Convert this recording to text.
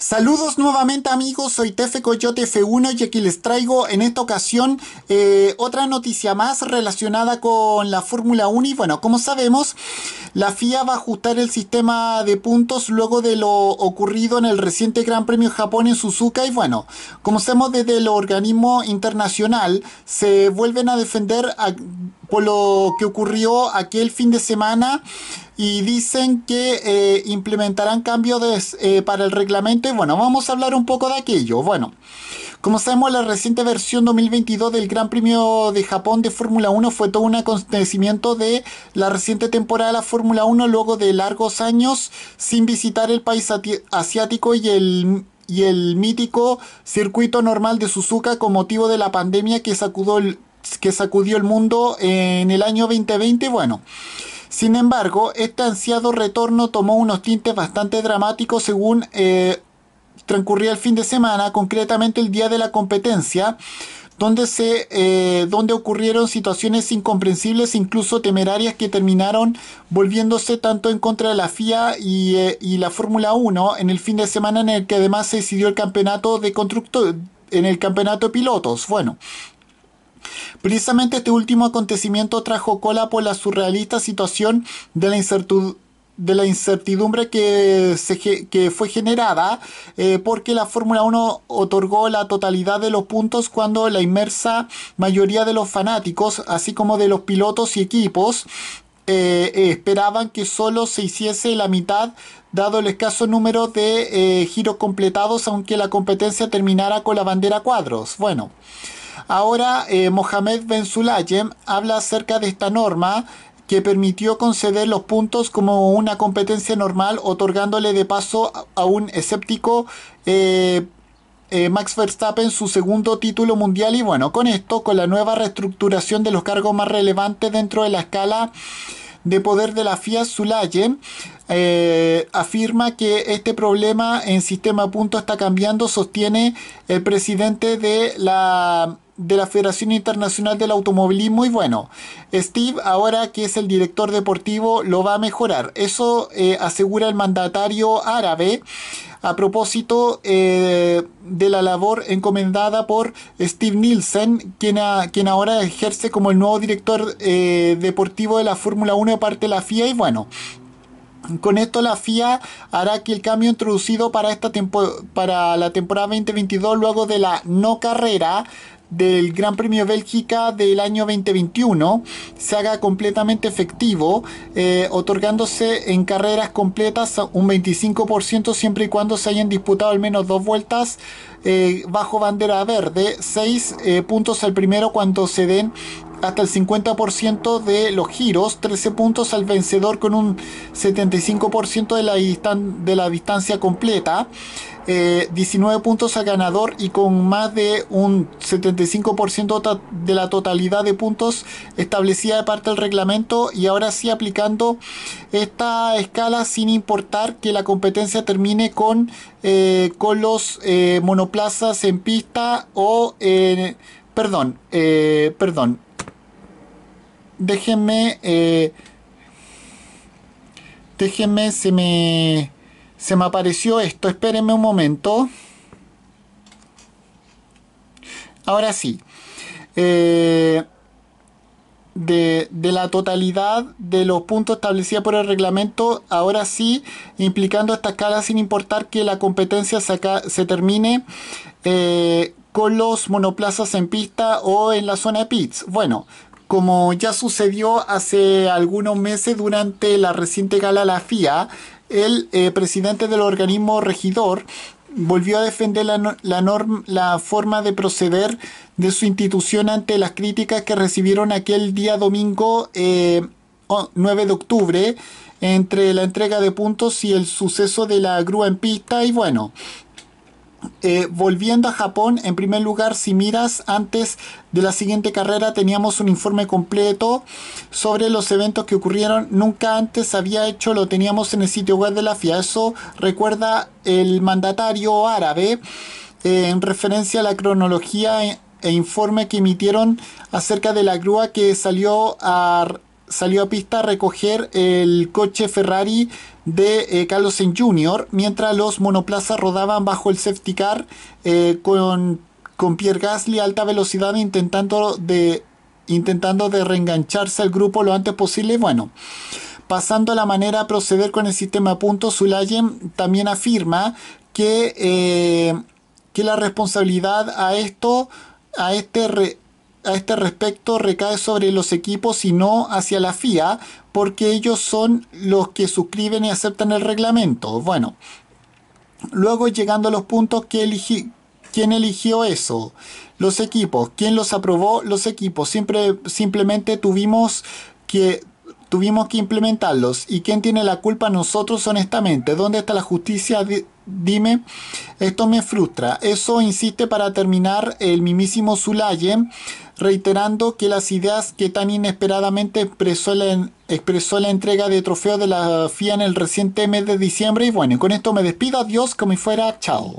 Saludos nuevamente amigos, soy Tefe Coyote F1 y aquí les traigo en esta ocasión eh, otra noticia más relacionada con la Fórmula 1 y bueno, como sabemos, la FIA va a ajustar el sistema de puntos luego de lo ocurrido en el reciente Gran Premio de Japón en Suzuka y bueno, como sabemos desde el organismo internacional se vuelven a defender a por lo que ocurrió aquel fin de semana y dicen que eh, implementarán cambios eh, para el reglamento y bueno, vamos a hablar un poco de aquello. Bueno, como sabemos la reciente versión 2022 del Gran Premio de Japón de Fórmula 1 fue todo un acontecimiento de la reciente temporada de la Fórmula 1 luego de largos años sin visitar el país asiático y el y el mítico circuito normal de Suzuka con motivo de la pandemia que sacudó el, que sacudió el mundo en el año 2020, bueno. Sin embargo, este ansiado retorno tomó unos tintes bastante dramáticos según eh, transcurría el fin de semana, concretamente el día de la competencia, donde, se, eh, donde ocurrieron situaciones incomprensibles, incluso temerarias, que terminaron volviéndose tanto en contra de la FIA y, eh, y la Fórmula 1 en el fin de semana en el que además se decidió el campeonato de constructor en el campeonato de pilotos. Bueno, Precisamente este último acontecimiento trajo cola por la surrealista situación de la incertidumbre que, se, fue generada eh, porque la Fórmula 1 otorgó la totalidad de los puntos cuando la inmersa mayoría de los fanáticos, así como de los pilotos y equipos, eh, eh, esperaban que solo se hiciese la mitad dado el escaso número de giros completados aunque la competencia terminara con la bandera cuadros. Bueno. Ahora, eh, Mohamed Ben Sulayem habla acerca de esta norma que permitió conceder los puntos como una competencia normal, otorgándole de paso a un escéptico eh, eh, Max Verstappen su segundo título mundial. Y bueno, con esto, con la nueva reestructuración de los cargos más relevantes dentro de la escala de poder de la FIA, Zulayem afirma que este problema en sistema punto está cambiando, sostiene el presidente de la de la Federación Internacional del Automovilismo y bueno, Steve ahora que es el director deportivo lo va a mejorar. Eso eh, asegura el mandatario árabe a propósito eh, de la labor encomendada por Steve Nielsen, quien, a, quien ahora ejerce como el nuevo director eh, deportivo de la Fórmula 1 de parte de la FIA y bueno, con esto la FIA hará que el cambio introducido para, esta tiempo para la temporada 2022 luego de la no carrera del Gran Premio Bélgica del año 2021 se haga completamente efectivo, eh, otorgándose en carreras completas un 25% siempre y cuando se hayan disputado al menos dos vueltas eh, bajo bandera verde, 6 eh, puntos al primero cuando se den hasta el 50% de los giros, 13 puntos al vencedor con un 75% de la, de la distancia completa, 19 eh, puntos al ganador y con más de un 75% de la totalidad de puntos establecida de parte del reglamento y ahora sí aplicando esta escala sin importar que la competencia termine con, eh, con los eh, monoplazas en pista o... perdón, perdón, déjenme, eh, déjenme, se me, se me apareció esto, espérenme un momento. Ahora sí, eh, de, la totalidad de los puntos establecidos por el reglamento, ahora sí, implicando esta escala sin importar que la competencia se, termine eh, con los monoplazas en pista o en la zona de pits. Bueno, como ya sucedió hace algunos meses durante la reciente gala La FIA, el eh, presidente del organismo regidor volvió a defender la, la forma de proceder de su institución ante las críticas que recibieron aquel día domingo 9 eh, de octubre entre la entrega de puntos y el suceso de la grúa en pista y bueno, eh, volviendo a Japón, en primer lugar, si miras, antes de la siguiente carrera teníamos un informe completo sobre los eventos que ocurrieron. Nunca antes había hecho, lo teníamos en el sitio web de la FIA. Eso recuerda el mandatario árabe eh, en referencia a la cronología e, e informe que emitieron acerca de la grúa que salió a salió a pista a recoger el coche Ferrari de eh, Carlos Sainz Jr., mientras los monoplazas rodaban bajo el safety car eh, con, con Pierre Gasly a alta velocidad intentando de, intentando de reengancharse al grupo lo antes posible. Bueno, pasando a la manera a proceder con el sistema punto puntos, también afirma que, eh, que la responsabilidad a esto a este a este respecto recae sobre los equipos y no hacia la FIA, porque ellos son los que suscriben y aceptan el reglamento. Bueno, luego llegando a los puntos que ¿Quién eligió eso? Los equipos. ¿Quién los aprobó? Los equipos. Siempre, simplemente tuvimos que, tuvimos que implementarlos. ¿Y quién tiene la culpa? Nosotros, honestamente. ¿Dónde está la justicia? Dime, esto me frustra. Eso insiste para terminar el mismísimo Zulaye reiterando que las ideas que tan inesperadamente expresó la, expresó la entrega de trofeo de la FIA en el reciente mes de diciembre. Y bueno, con esto me despido, adiós, como fuera, chao.